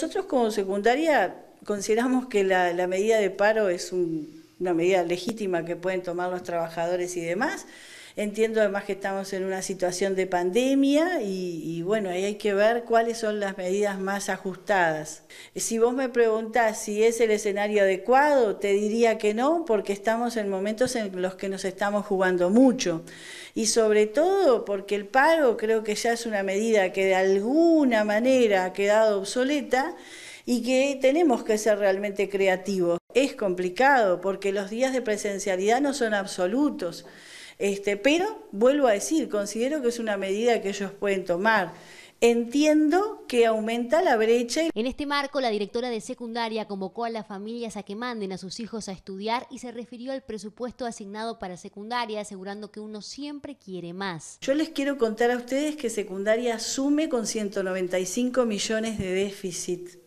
Nosotros como secundaria consideramos que la, medida de paro es una medida legítima que pueden tomar los trabajadores y demás. Entiendo además que estamos en una situación de pandemia y, bueno, ahí hay que ver cuáles son las medidas más ajustadas. Si vos me preguntás si es el escenario adecuado, te diría que no, porque estamos en momentos en los que nos estamos jugando mucho. Y sobre todo porque el pago creo que ya es una medida que de alguna manera ha quedado obsoleta y que tenemos que ser realmente creativos. Es complicado porque los días de presencialidad no son absolutos. Este, pero vuelvo a decir, considero que es una medida que ellos pueden tomar. Entiendo que aumenta la brecha. En este marco, la directora de secundaria convocó a las familias a que manden a sus hijos a estudiar y se refirió al presupuesto asignado para secundaria, asegurando que uno siempre quiere más. Yo les quiero contar a ustedes que secundaria asume con 195 millones de déficit.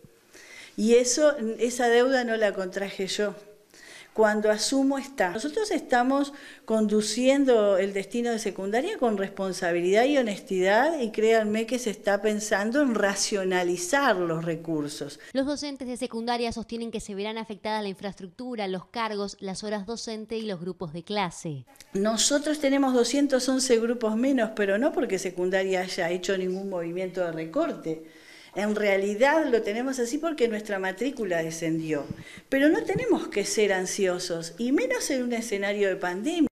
Y eso, esa deuda no la contraje yo cuando asumo está. Nosotros estamos conduciendo el destino de secundaria con responsabilidad y honestidad y créanme que se está pensando en racionalizar los recursos. Los docentes de secundaria sostienen que se verán afectadas la infraestructura, los cargos, las horas docente y los grupos de clase. Nosotros tenemos 211 grupos menos, pero no porque secundaria haya hecho ningún movimiento de recorte en realidad lo tenemos así porque nuestra matrícula descendió. Pero no tenemos que ser ansiosos, y menos en un escenario de pandemia.